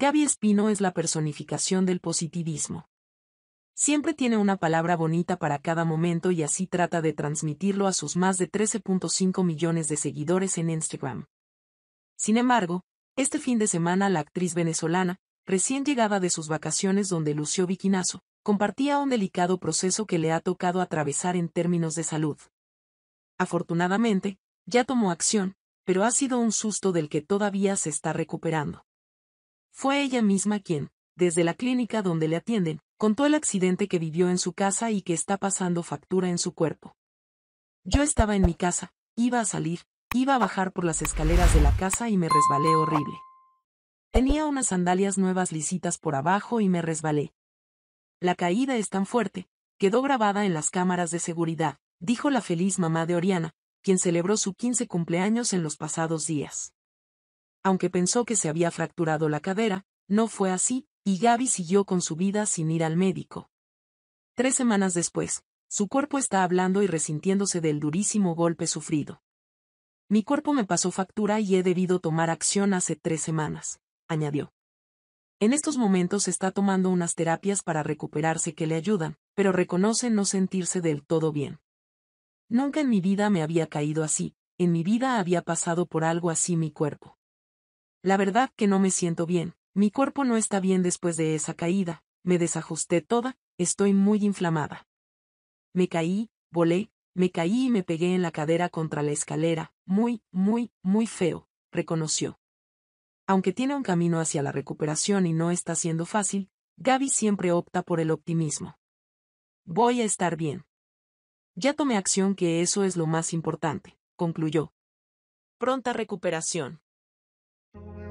Gaby Espino es la personificación del positivismo. Siempre tiene una palabra bonita para cada momento y así trata de transmitirlo a sus más de 13.5 millones de seguidores en Instagram. Sin embargo, este fin de semana la actriz venezolana, recién llegada de sus vacaciones donde lució Viquinazo, compartía un delicado proceso que le ha tocado atravesar en términos de salud. Afortunadamente, ya tomó acción, pero ha sido un susto del que todavía se está recuperando. Fue ella misma quien, desde la clínica donde le atienden, contó el accidente que vivió en su casa y que está pasando factura en su cuerpo. Yo estaba en mi casa, iba a salir, iba a bajar por las escaleras de la casa y me resbalé horrible. Tenía unas sandalias nuevas lisitas por abajo y me resbalé. La caída es tan fuerte, quedó grabada en las cámaras de seguridad, dijo la feliz mamá de Oriana, quien celebró su quince cumpleaños en los pasados días aunque pensó que se había fracturado la cadera, no fue así, y Gaby siguió con su vida sin ir al médico. Tres semanas después, su cuerpo está hablando y resintiéndose del durísimo golpe sufrido. Mi cuerpo me pasó factura y he debido tomar acción hace tres semanas, añadió. En estos momentos está tomando unas terapias para recuperarse que le ayudan, pero reconoce no sentirse del todo bien. Nunca en mi vida me había caído así, en mi vida había pasado por algo así mi cuerpo. La verdad que no me siento bien, mi cuerpo no está bien después de esa caída, me desajusté toda, estoy muy inflamada. Me caí, volé, me caí y me pegué en la cadera contra la escalera, muy, muy, muy feo, reconoció. Aunque tiene un camino hacia la recuperación y no está siendo fácil, Gaby siempre opta por el optimismo. Voy a estar bien. Ya tomé acción que eso es lo más importante, concluyó. Pronta recuperación. Don't